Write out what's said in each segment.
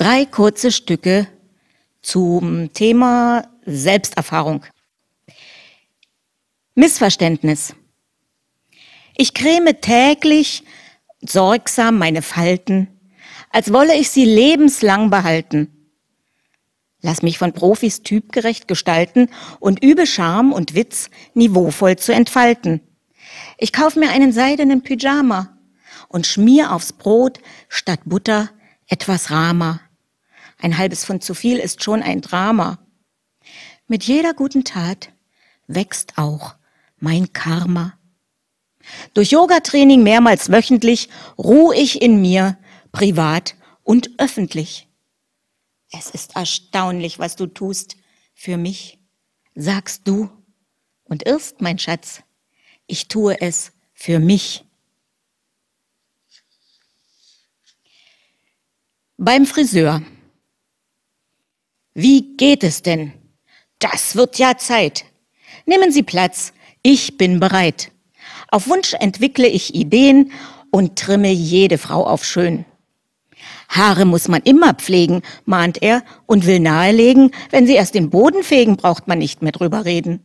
drei kurze Stücke zum Thema Selbsterfahrung. Missverständnis. Ich creme täglich sorgsam meine Falten, als wolle ich sie lebenslang behalten. Lass mich von Profis typgerecht gestalten und übe Charme und Witz niveauvoll zu entfalten. Ich kauf mir einen seidenen Pyjama und schmier aufs Brot statt Butter etwas Rama. Ein halbes Pfund zu viel ist schon ein Drama. Mit jeder guten Tat wächst auch mein Karma. Durch Yogatraining mehrmals wöchentlich ruhe ich in mir, privat und öffentlich. Es ist erstaunlich, was du tust für mich, sagst du. Und irrst, mein Schatz, ich tue es für mich. Beim Friseur. Wie geht es denn? Das wird ja Zeit. Nehmen Sie Platz, ich bin bereit. Auf Wunsch entwickle ich Ideen und trimme jede Frau auf schön. Haare muss man immer pflegen, mahnt er und will nahelegen, wenn sie erst den Boden fegen, braucht man nicht mehr drüber reden.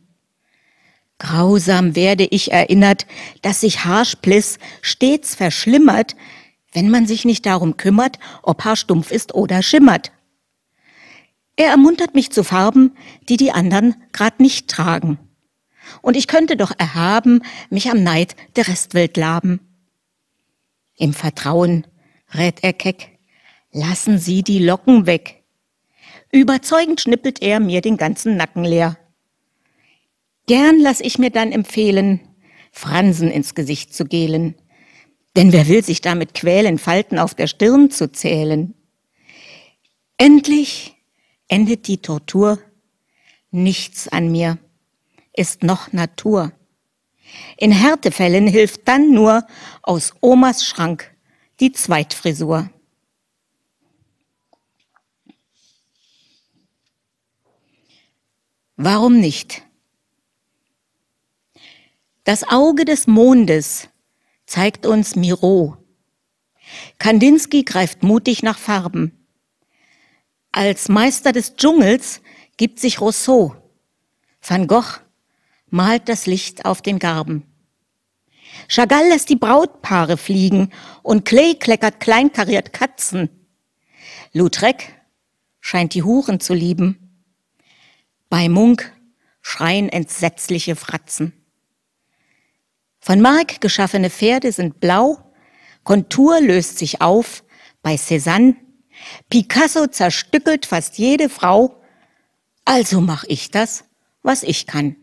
Grausam werde ich erinnert, dass sich Haarspliss stets verschlimmert, wenn man sich nicht darum kümmert, ob Haar stumpf ist oder schimmert. Er ermuntert mich zu Farben, die die anderen gerade nicht tragen. Und ich könnte doch erhaben, mich am Neid der Restwelt laben. Im Vertrauen, rät er keck, lassen Sie die Locken weg. Überzeugend schnippelt er mir den ganzen Nacken leer. Gern lass ich mir dann empfehlen, Fransen ins Gesicht zu gelen. Denn wer will sich damit quälen, Falten auf der Stirn zu zählen? Endlich endet die Tortur, nichts an mir ist noch Natur. In Härtefällen hilft dann nur aus Omas Schrank die Zweitfrisur. Warum nicht? Das Auge des Mondes zeigt uns Miro. Kandinsky greift mutig nach Farben. Als Meister des Dschungels gibt sich Rousseau. Van Gogh malt das Licht auf den Garben. Chagall lässt die Brautpaare fliegen und Klee kleckert kleinkariert Katzen. Lautrec scheint die Huren zu lieben. Bei Munk schreien entsetzliche Fratzen. Von Mark geschaffene Pferde sind blau, Kontur löst sich auf, bei Cézanne Picasso zerstückelt fast jede Frau, also mach ich das, was ich kann.